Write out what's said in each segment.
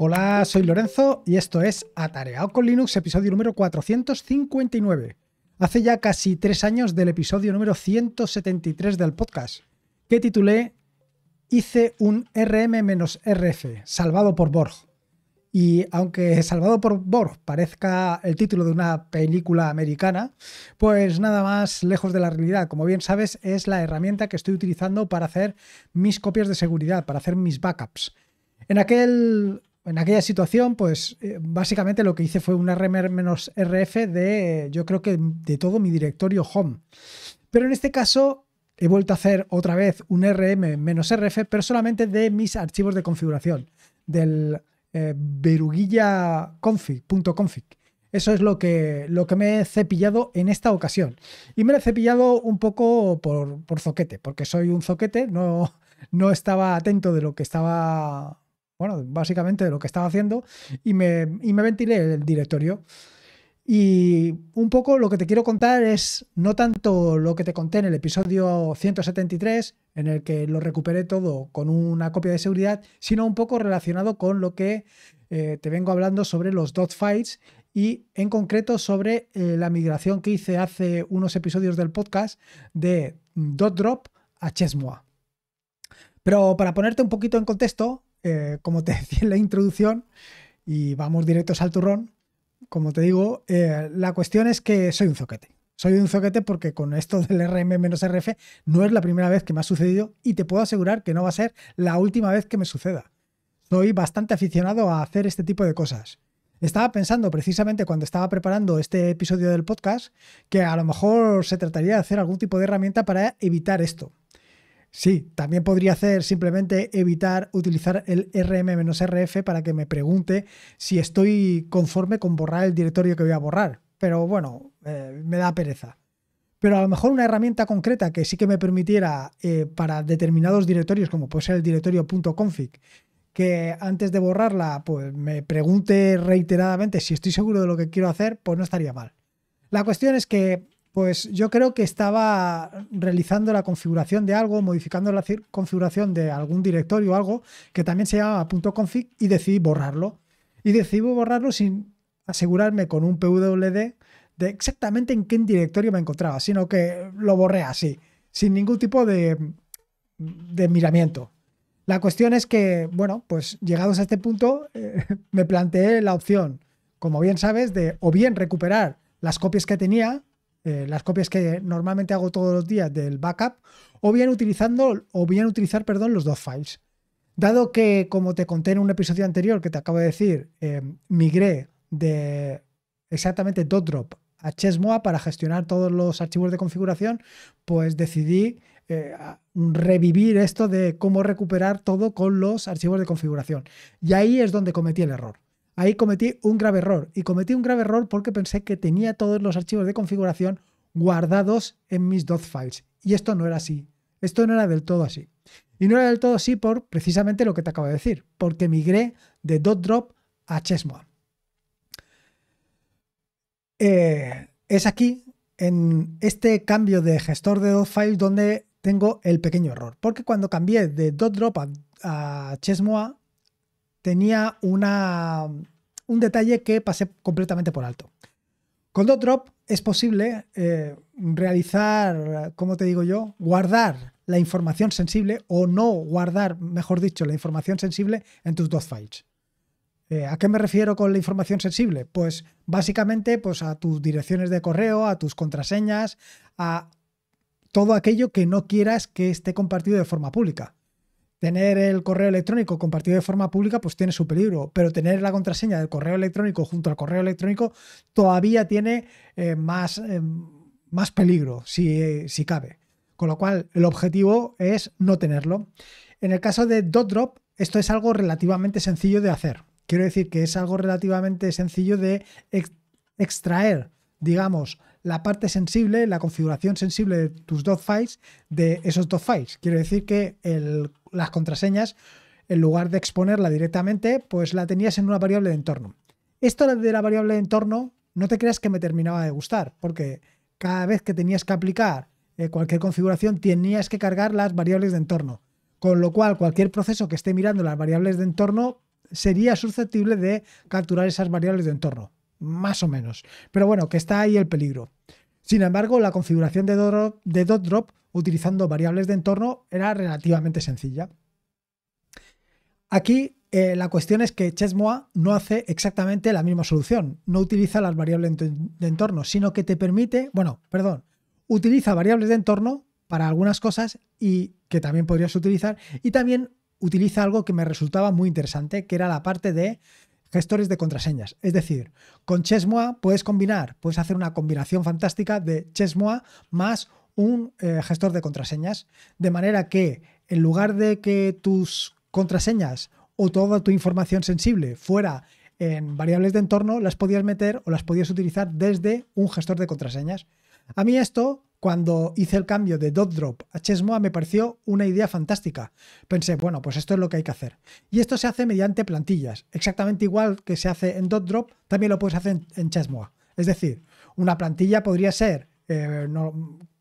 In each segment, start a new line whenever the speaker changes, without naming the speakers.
Hola, soy Lorenzo y esto es Atareado con Linux, episodio número 459. Hace ya casi tres años del episodio número 173 del podcast, que titulé Hice un RM-RF, salvado por Borg. Y aunque Salvado por Borg parezca el título de una película americana, pues nada más lejos de la realidad. Como bien sabes, es la herramienta que estoy utilizando para hacer mis copias de seguridad, para hacer mis backups. En aquel en aquella situación, pues eh, básicamente lo que hice fue un rm-rf de, yo creo que de todo mi directorio home. Pero en este caso he vuelto a hacer otra vez un rm-rf, pero solamente de mis archivos de configuración, del eh, beruguillaconfig.config. Eso es lo que, lo que me he cepillado en esta ocasión. Y me lo he cepillado un poco por, zoquete, porque soy un zoquete, no, no estaba atento de lo que estaba bueno, básicamente lo que estaba haciendo y me, ventilé el directorio. Y un poco lo que te quiero contar es no tanto lo que te conté en el episodio 173, en el que lo recuperé todo con una copia de seguridad, sino un poco relacionado con lo que eh, te vengo hablando sobre los dot files y en concreto sobre eh, la migración que hice hace unos episodios del podcast de mm, dot drop a Chesmoa. Pero para ponerte un poquito en contexto, eh, como te decía en la introducción, y vamos directos al turrón, como te digo, eh, la cuestión es que soy un zoquete. Soy un zoquete porque con esto del RM-RF no es la primera vez que me ha sucedido y te puedo asegurar que no va a ser la última vez que me suceda. Soy bastante aficionado a hacer este tipo de cosas. Estaba pensando precisamente cuando estaba preparando este episodio del podcast que a lo mejor se trataría de hacer algún tipo de herramienta para evitar esto. Sí, también podría hacer simplemente evitar utilizar el rm-rf para que me pregunte si estoy conforme con borrar el directorio que voy a borrar. Pero bueno, eh, me da pereza. Pero a lo mejor una herramienta concreta que sí que me permitiera eh, para determinados directorios, como puede ser el .config, que antes de borrarla pues me pregunte reiteradamente si estoy seguro de lo que quiero hacer, pues no estaría mal. La cuestión es que pues yo creo que estaba realizando la configuración de algo, modificando la configuración de algún directorio o algo que también se llamaba .config y decidí borrarlo. Y decidí borrarlo sin asegurarme con un PWD de exactamente en qué directorio me encontraba, sino que lo borré así, sin ningún tipo de, miramiento. La cuestión es que, bueno, pues llegados a este punto, eh, me planteé la opción, como bien sabes, de o bien recuperar las copias que tenía eh, las copias que normalmente hago todos los días del backup, o bien utilizando, o bien utilizar, perdón, los dos files. Dado que, como te conté en un episodio anterior que te acabo de decir, em, migré de exactamente Dotdrop a Chesmoa para gestionar todos los archivos de configuración, pues decidí eh, revivir esto de cómo recuperar todo con los archivos de configuración. Y ahí es donde cometí el error ahí cometí un grave error. Y cometí un grave error porque pensé que tenía todos los archivos de configuración guardados en mis DOT files. Y esto no era así. Esto no era del todo así. Y no era del todo así por precisamente lo que te acabo de decir, porque migré de dot drop a Chesmoa. Eh, es aquí, en este cambio de gestor de dot files, donde tengo el pequeño error. Porque cuando cambié de dot drop a, Chesmoa, tenía un detalle que pasé completamente por alto. Con DotDrop es posible eh, realizar, como te digo yo? Guardar la información sensible o no guardar, mejor dicho, la información sensible en tus dos files. Eh, ¿A qué me refiero con la información sensible? Pues básicamente pues a tus direcciones de correo, a tus contraseñas, a todo aquello que no quieras que esté compartido de forma pública tener el correo electrónico compartido de forma pública, pues tiene su peligro, pero tener la contraseña del correo electrónico junto al correo electrónico todavía tiene eh, más, eh, más peligro, eh, si, cabe. Con lo cual, el objetivo es no tenerlo. En el caso de DotDrop, esto es algo relativamente sencillo de hacer. Quiero decir que es algo relativamente sencillo de extraer, digamos, la parte sensible, la configuración sensible de tus dos files de esos dos files. Quiero decir que el las contraseñas, en lugar de exponerla directamente, pues la tenías en una variable de entorno. Esto de la variable de entorno, no te creas que me terminaba de gustar, porque cada vez que tenías que aplicar eh, cualquier configuración, tenías que cargar las variables de entorno. Con lo cual, cualquier proceso que esté mirando las variables de entorno sería susceptible de capturar esas variables de entorno, más o menos. Pero bueno, que está ahí el peligro. Sin embargo, la configuración de DotDrop utilizando variables de entorno era relativamente sencilla. Aquí eh, la cuestión es que Chessmoa no hace exactamente la misma solución. No utiliza las variables de entorno, sino que te permite, bueno, perdón, utiliza variables de entorno para algunas cosas y que también podrías utilizar. Y también utiliza algo que me resultaba muy interesante, que era la parte de gestores de contraseñas. Es decir, con Chessmoa puedes combinar, puedes hacer una combinación fantástica de Chessmoa más un eh, gestor de contraseñas, de manera que en lugar de que tus contraseñas o toda tu información sensible fuera en variables de entorno, las podías meter o las podías utilizar desde un gestor de contraseñas. A mí esto cuando hice el cambio de Dotdrop a chesmoa, me pareció una idea fantástica. Pensé, bueno, pues esto es lo que hay que hacer. Y esto se hace mediante plantillas. Exactamente igual que se hace en Dotdrop, también lo puedes hacer en, Chesmoa. Es decir, una plantilla podría ser, eh,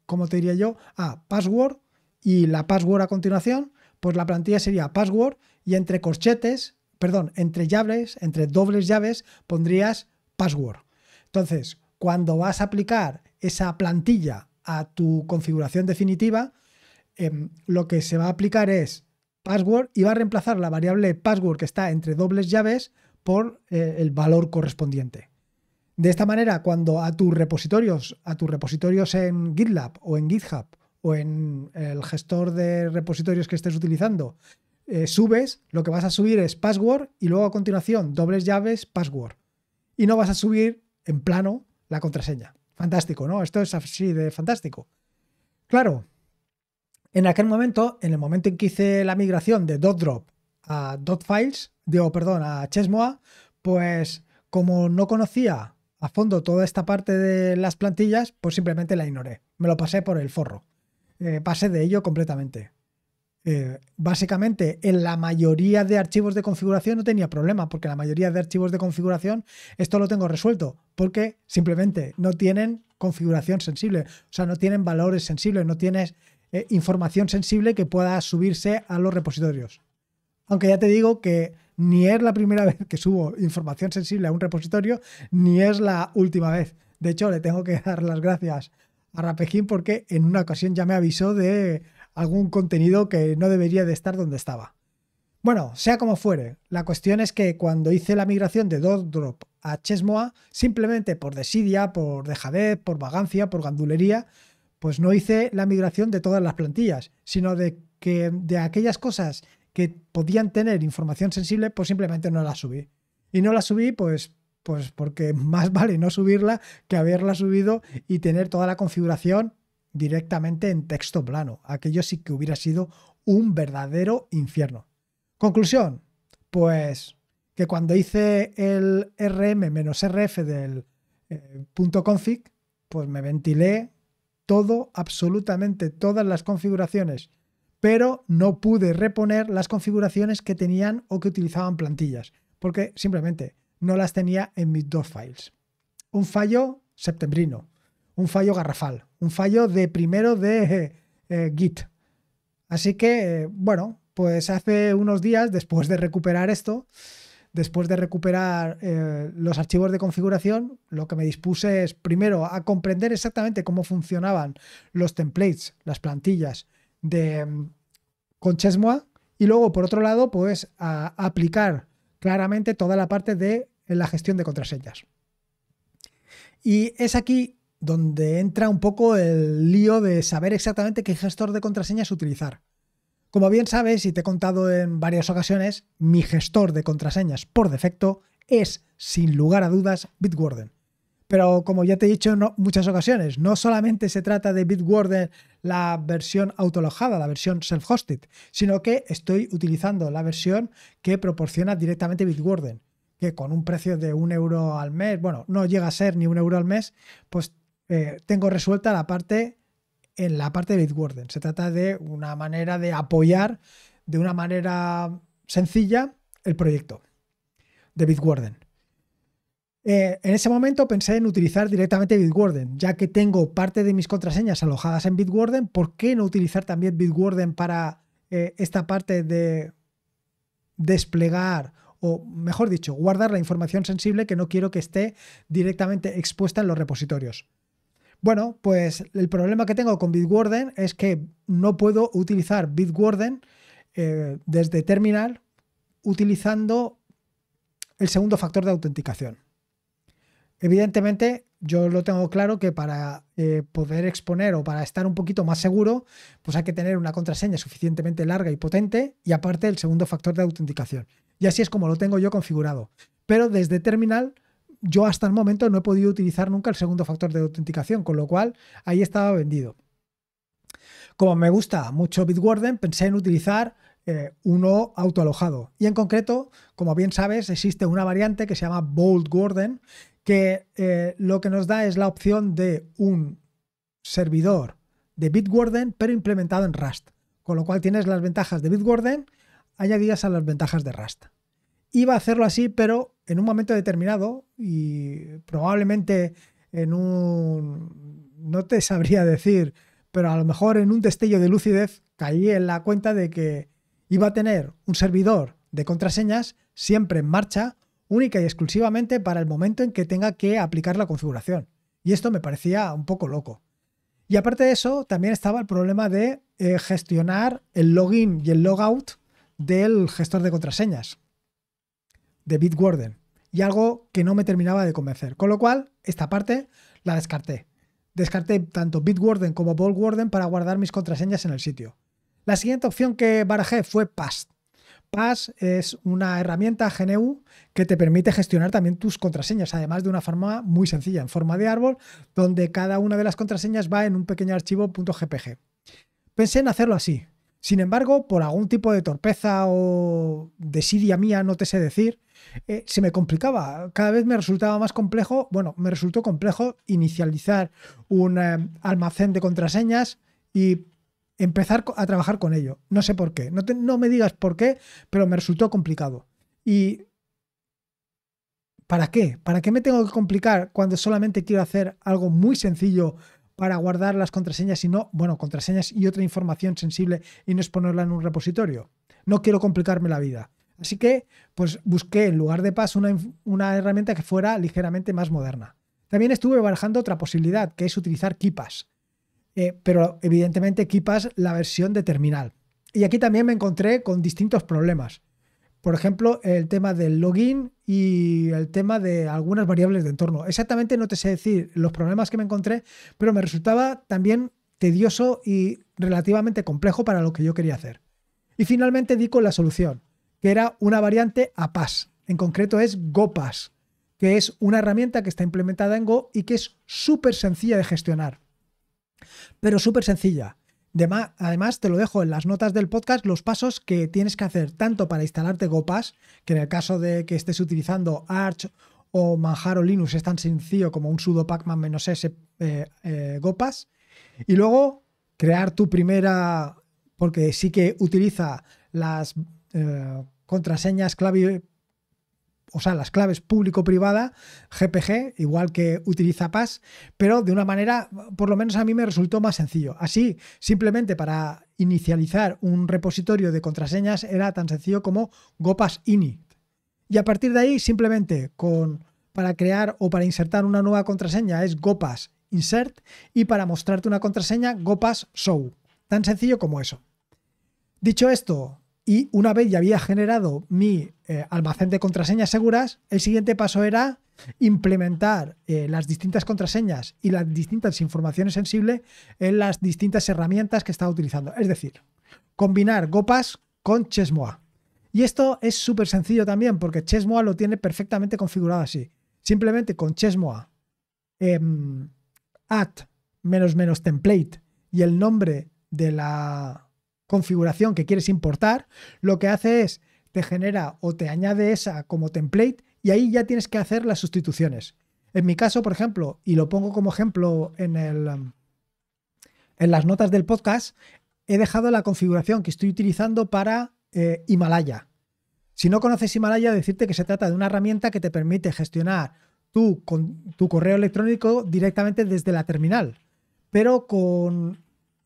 ¿cómo te diría yo? Ah, password y la password a continuación, pues la plantilla sería password y entre corchetes, perdón, entre llaves, entre dobles llaves, pondrías password. Entonces, cuando vas a aplicar esa plantilla a tu configuración definitiva, em, lo que se va a aplicar es password y va a reemplazar la variable password que está entre dobles llaves por eh, el valor correspondiente. De esta manera, cuando a tus repositorios, a tus repositorios en GitLab o en GitHub o en el gestor de repositorios que estés utilizando, eh, subes, lo que vas a subir es password y luego a continuación dobles llaves, password. Y no vas a subir en plano la contraseña. Fantástico, ¿no? Esto es así de fantástico. Claro, en aquel momento, en el momento en que hice la migración de .drop a .files, digo, perdón, a Chesmoa, pues como no conocía a fondo toda esta parte de las plantillas, pues simplemente la ignoré. Me lo pasé por el forro. Eh, pasé de ello completamente. Eh, básicamente en la mayoría de archivos de configuración no tenía problema, porque la mayoría de archivos de configuración esto lo tengo resuelto, porque simplemente no tienen configuración sensible, o sea, no tienen valores sensibles, no tienes eh, información sensible que pueda subirse a los repositorios. Aunque ya te digo que ni es la primera vez que subo información sensible a un repositorio, ni es la última vez. De hecho, le tengo que dar las gracias a Rapejín porque en una ocasión ya me avisó de algún contenido que no debería de estar donde estaba. Bueno, sea como fuere, la cuestión es que cuando hice la migración de Dotdrop a Chesmoa, simplemente por desidia, por dejadez, por vagancia, por gandulería, pues no hice la migración de todas las plantillas, sino de que de aquellas cosas que podían tener información sensible, pues simplemente no la subí. Y no la subí, pues, pues porque más vale no subirla que haberla subido y tener toda la configuración directamente en texto plano. Aquello sí que hubiera sido un verdadero infierno. Conclusión, pues que cuando hice el rm-rf del eh, .config, pues me ventilé todo, absolutamente todas las configuraciones, pero no pude reponer las configuraciones que tenían o que utilizaban plantillas, porque simplemente no las tenía en mis dos files. Un fallo septembrino un fallo garrafal, un fallo de primero de eh, eh, Git. Así que, eh, bueno, pues hace unos días, después de recuperar esto, después de recuperar los archivos de configuración, lo que me dispuse es primero a comprender exactamente cómo funcionaban los templates, las plantillas de mm, con Chesmoa, y luego, por otro lado, pues a aplicar claramente toda la parte de la gestión de contraseñas. Y es aquí donde entra un poco el lío de saber exactamente qué gestor de contraseñas utilizar. Como bien sabes, y te he contado en varias ocasiones, mi gestor de contraseñas por defecto es, sin lugar a dudas, Bitwarden. Pero como ya te he dicho en muchas ocasiones, no solamente se trata de Bitwarden la versión autolojada, la versión self-hosted, sino que estoy utilizando la versión que proporciona directamente Bitwarden, que con un precio de un euro al mes, bueno, no llega a ser ni un euro al mes, pues eh, tengo resuelta la parte en la parte de Bitwarden. Se trata de una manera de apoyar de una manera sencilla el proyecto de Bitwarden. Eh, en ese momento pensé en utilizar directamente Bitwarden, ya que tengo parte de mis contraseñas alojadas en Bitwarden, ¿por qué no utilizar también Bitwarden para eh, esta parte de desplegar o mejor dicho, guardar la información sensible que no quiero que esté directamente expuesta en los repositorios. Bueno, pues el problema que tengo con Bitwarden es que no puedo utilizar Bitwarden eh, desde terminal utilizando el segundo factor de autenticación. Evidentemente, yo lo tengo claro que para eh, poder exponer o para estar un poquito más seguro, pues hay que tener una contraseña suficientemente larga y potente y aparte el segundo factor de autenticación. Y así es como lo tengo yo configurado. Pero desde terminal yo hasta el momento no he podido utilizar nunca el segundo factor de autenticación, con lo cual ahí estaba vendido. Como me gusta mucho Bitwarden, pensé en utilizar eh, uno autoalojado. Y en concreto, como bien sabes, existe una variante que se llama Boldwarden, que eh, lo que nos da es la opción de un servidor de Bitwarden, pero implementado en Rust. Con lo cual tienes las ventajas de Bitwarden añadidas a las ventajas de Rust iba a hacerlo así, pero en un momento determinado y probablemente en un, no te sabría decir, pero a lo mejor en un destello de lucidez caí en la cuenta de que iba a tener un servidor de contraseñas siempre en marcha, única y exclusivamente para el momento en que tenga que aplicar la configuración. Y esto me parecía un poco loco. Y aparte de eso, también estaba el problema de eh, gestionar el login y el logout del gestor de contraseñas de Bitwarden y algo que no me terminaba de convencer. Con lo cual, esta parte la descarté. Descarté tanto Bitwarden como Ballwarden para guardar mis contraseñas en el sitio. La siguiente opción que barajé fue Pass. Pass es una herramienta GNU que te permite gestionar también tus contraseñas, además de una forma muy sencilla, en forma de árbol, donde cada una de las contraseñas va en un pequeño archivo .gpg. Pensé en hacerlo así. Sin embargo, por algún tipo de torpeza o desidia mía, no te sé decir, eh, se me complicaba, cada vez me resultaba más complejo, bueno, me resultó complejo inicializar un eh, almacén de contraseñas y empezar a trabajar con ello. No sé por qué, no, no me digas por qué, pero me resultó complicado. Y ¿para qué? ¿Para qué me tengo que complicar cuando solamente quiero hacer algo muy sencillo para guardar las contraseñas y no, bueno, contraseñas y otra información sensible y no exponerla en un repositorio? No quiero complicarme la vida. Así que pues busqué en lugar de PAS una, herramienta que fuera ligeramente más moderna. También estuve barajando otra posibilidad, que es utilizar Kipas. Eh, pero evidentemente KeePass la versión de terminal. Y aquí también me encontré con distintos problemas. Por ejemplo, el tema del login y el tema de algunas variables de entorno. Exactamente no te sé decir los problemas que me encontré, pero me resultaba también tedioso y relativamente complejo para lo que yo quería hacer. Y finalmente di con la solución, que era una variante a PAS. En concreto es Gopas, que es una herramienta que está implementada en Go y que es súper sencilla de gestionar. Pero súper sencilla. Además, te lo dejo en las notas del podcast los pasos que tienes que hacer tanto para instalarte Gopas, que en el caso de que estés utilizando Arch o Manjaro Linux es tan sencillo como un sudo pacman s eh, eh, go Y luego crear tu primera, porque sí que utiliza las eh, contraseñas clave, o sea, las claves público-privada, GPG, igual que utiliza pass, pero de una manera, por lo menos a mí me resultó más sencillo. Así, simplemente para inicializar un repositorio de contraseñas era tan sencillo como gopas init. Y a partir de ahí, simplemente con para crear o para insertar una nueva contraseña es gopas insert y para mostrarte una contraseña gopas show. Tan sencillo como eso. Dicho esto, y una vez ya había generado mi eh, almacén de contraseñas seguras, el siguiente paso era implementar eh, las distintas contraseñas y las distintas informaciones sensibles en las distintas herramientas que estaba utilizando. Es decir, combinar Gopas con Chesmoa. Y esto es súper sencillo también porque Chesmoa lo tiene perfectamente configurado así. Simplemente con Chesmoa, em, at menos menos template y el nombre de la configuración que quieres importar, lo que hace es te genera o te añade esa como template y ahí ya tienes que hacer las sustituciones. En mi caso, por ejemplo, y lo pongo como ejemplo en, el, um, en las notas del podcast, he dejado la configuración que estoy utilizando para eh, Himalaya. Si no conoces Himalaya, decirte que se trata de una herramienta que te permite gestionar tu correo electrónico directamente desde la terminal, pero con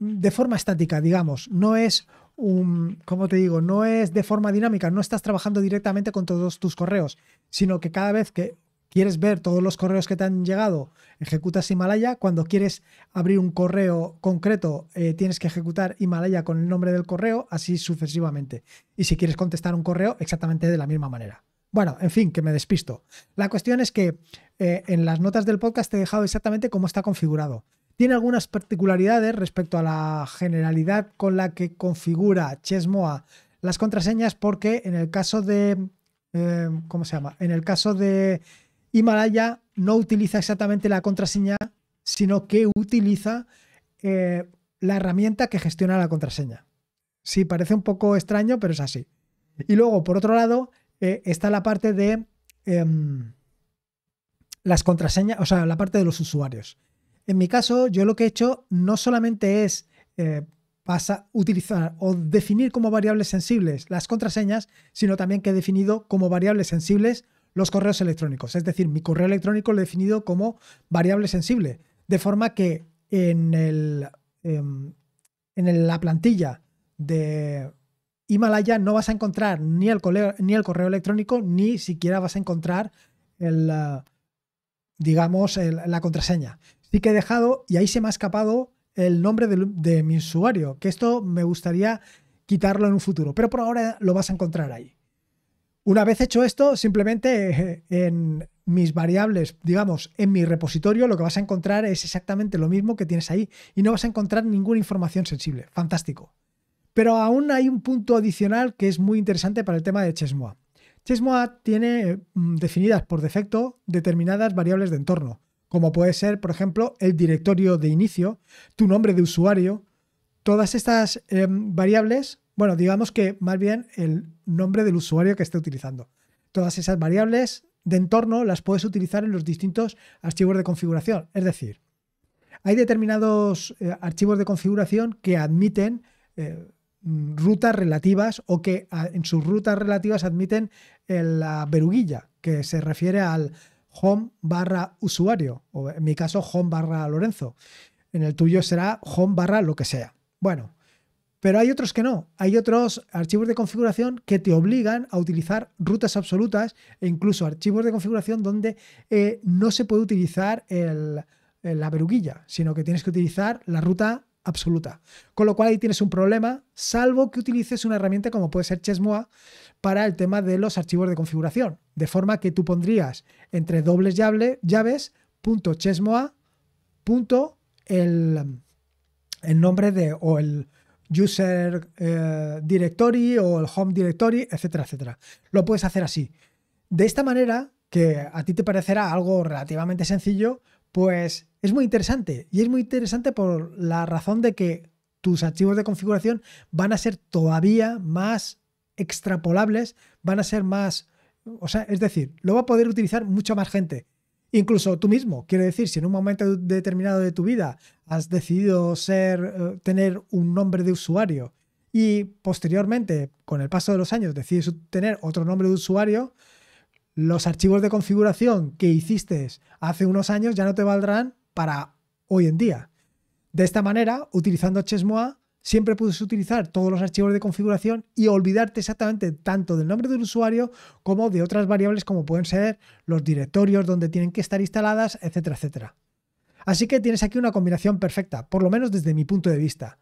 de forma estática, digamos, no es un, ¿cómo te digo? No es de forma dinámica, no estás trabajando directamente con todos tus correos, sino que cada vez que quieres ver todos los correos que te han llegado, ejecutas Himalaya. Cuando quieres abrir un correo concreto, eh, tienes que ejecutar Himalaya con el nombre del correo, así sucesivamente. Y si quieres contestar un correo, exactamente de la misma manera. Bueno, en fin, que me despisto. La cuestión es que eh, en las notas del podcast te he dejado exactamente cómo está configurado. Tiene algunas particularidades respecto a la generalidad con la que configura Chesmoa las contraseñas porque en el caso de... Em, ¿Cómo se llama? En el caso de Himalaya no utiliza exactamente la contraseña, sino que utiliza eh, la herramienta que gestiona la contraseña. Sí, parece un poco extraño, pero es así. Y luego, por otro lado, eh, está la parte de em, las contraseñas, o sea, la parte de los usuarios. En mi caso, yo lo que he hecho no solamente es eh, utilizar o definir como variables sensibles las contraseñas, sino también que he definido como variables sensibles los correos electrónicos. Es decir, mi correo electrónico lo he definido como variable sensible. De forma que en, em, la plantilla de Himalaya no vas a encontrar ni el, correo, ni el correo electrónico, ni siquiera vas a encontrar eh, digamos, la contraseña sí que he dejado y ahí se me ha escapado el nombre de, mi usuario, que esto me gustaría quitarlo en un futuro, pero por ahora lo vas a encontrar ahí. Una vez hecho esto, simplemente eh, en mis variables, digamos, en mi repositorio, lo que vas a encontrar es exactamente lo mismo que tienes ahí y no vas a encontrar ninguna información sensible. Fantástico. Pero aún hay un punto adicional que es muy interesante para el tema de Chesmoa. Chesmoa tiene mm, definidas por defecto determinadas variables de entorno como puede ser, por ejemplo, el directorio de inicio, tu nombre de usuario, todas estas em, variables, bueno, digamos que más bien el nombre del usuario que esté utilizando. Todas esas variables de entorno las puedes utilizar en los distintos archivos de configuración. Es decir, hay determinados eh, archivos de configuración que admiten eh, rutas relativas o que en sus rutas relativas admiten la veruguilla, que se refiere al, home barra usuario, o en mi caso home barra Lorenzo. En el tuyo será home barra lo que sea. Bueno, pero hay otros que no. Hay otros archivos de configuración que te obligan a utilizar rutas absolutas e incluso archivos de configuración donde eh, no se puede utilizar el, la veruguilla, sino que tienes que utilizar la ruta absoluta. Con lo cual ahí tienes un problema, salvo que utilices una herramienta como puede ser Chesmoa para el tema de los archivos de configuración. De forma que tú pondrías entre dobles llaves, punto chesmoa, punto el, nombre de o el user eh, directory o el home directory, etcétera, etcétera. Lo puedes hacer así. De esta manera, que a ti te parecerá algo relativamente sencillo, pues es muy interesante. Y es muy interesante por la razón de que tus archivos de configuración van a ser todavía más extrapolables, van a ser más o sea, es decir, lo va a poder utilizar mucha más gente. Incluso tú mismo. Quiero decir, si en un momento determinado de tu vida has decidido ser, eh, tener un nombre de usuario y posteriormente, con el paso de los años, decides tener otro nombre de usuario, los archivos de configuración que hiciste hace unos años ya no te valdrán para hoy en día. De esta manera, utilizando Chesmoa, Siempre puedes utilizar todos los archivos de configuración y olvidarte exactamente tanto del nombre del usuario como de otras variables como pueden ser los directorios donde tienen que estar instaladas, etcétera, etcétera. Así que tienes aquí una combinación perfecta, por lo menos desde mi punto de vista.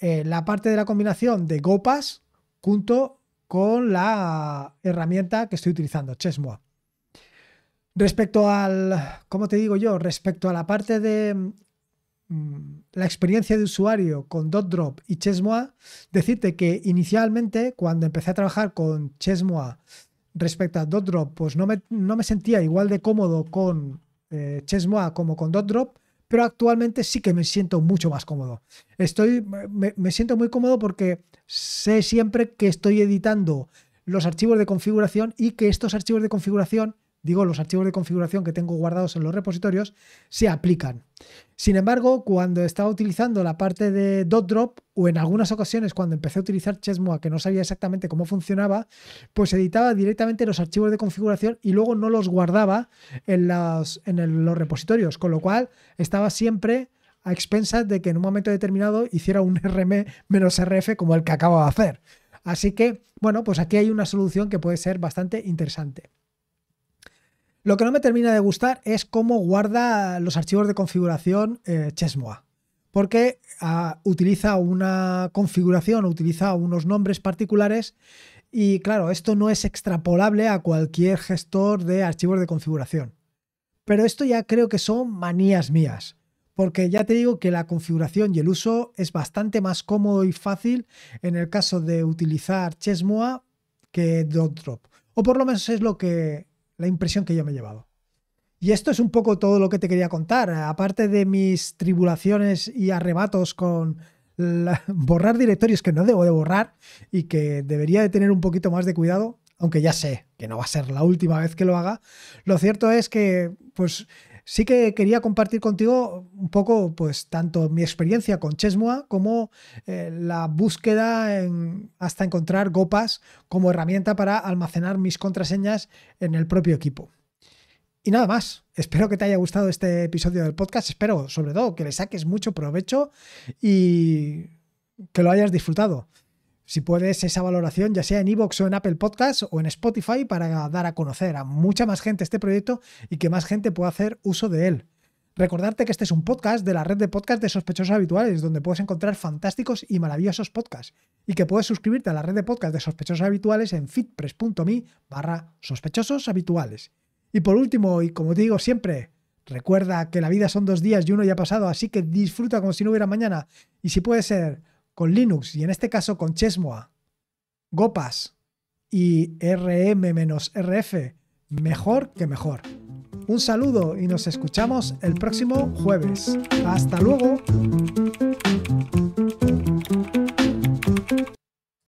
Eh, la parte de la combinación de gopas junto con la herramienta que estoy utilizando, Chesmoa. Respecto al, ¿cómo te digo yo? Respecto a la parte de Mm, la experiencia de usuario con DotDrop y Chesmoa, decirte que inicialmente cuando empecé a trabajar con Chesmoa respecto a DotDrop, pues no me, no me sentía igual de cómodo con eh, Chesmoa como con DotDrop, pero actualmente sí que me siento mucho más cómodo. Estoy, me siento muy cómodo porque sé siempre que estoy editando los archivos de configuración y que estos archivos de configuración digo los archivos de configuración que tengo guardados en los repositorios, se aplican. Sin embargo, cuando estaba utilizando la parte de dotdrop drop o en algunas ocasiones cuando empecé a utilizar Chesmoa que no sabía exactamente cómo funcionaba, pues editaba directamente los archivos de configuración y luego no los guardaba en, los repositorios, con lo cual estaba siempre a expensas de que en un momento determinado hiciera un RM-RF como el que acababa de hacer. Así que, bueno, pues aquí hay una solución que puede ser bastante interesante. Lo que no me termina de gustar es cómo guarda los archivos de configuración eh, Chesmoa. Porque ah, utiliza una configuración, utiliza unos nombres particulares y claro, esto no es extrapolable a cualquier gestor de archivos de configuración. Pero esto ya creo que son manías mías, porque ya te digo que la configuración y el uso es bastante más cómodo y fácil en el caso de utilizar Chesmoa que DotDrop. O por lo menos es lo que la impresión que yo me he llevado. Y esto es un poco todo lo que te quería contar. Aparte de mis tribulaciones y arrebatos con borrar directorios que no debo de borrar y que debería de tener un poquito más de cuidado, aunque ya sé que no va a ser la última vez que lo haga, lo cierto es que pues sí que quería compartir contigo un poco, pues, tanto mi experiencia con Chesmoa como eh, la búsqueda hasta encontrar Gopas como herramienta para almacenar mis contraseñas en el propio equipo. Y nada más. Espero que te haya gustado este episodio del podcast. Espero, sobre todo, que le saques mucho provecho y que lo hayas disfrutado si puedes, esa valoración, ya sea en iVoox o en Apple Podcasts o en Spotify, para dar a conocer a mucha más gente este proyecto y que más gente pueda hacer uso de él. Recordarte que este es un podcast de la red de podcast de sospechosos habituales, donde puedes encontrar fantásticos y maravillosos podcasts, y que puedes suscribirte a la red de podcast de sospechosos habituales en fitpress.me barra sospechosos habituales. Y por último, y como te digo siempre, recuerda que la vida son dos días y uno ya ha pasado, así que disfruta como si no hubiera mañana, y si puede ser con Linux y en este caso con Chesmoa, Gopas y RM-RF, mejor que mejor. Un saludo y nos escuchamos el próximo jueves. Hasta luego.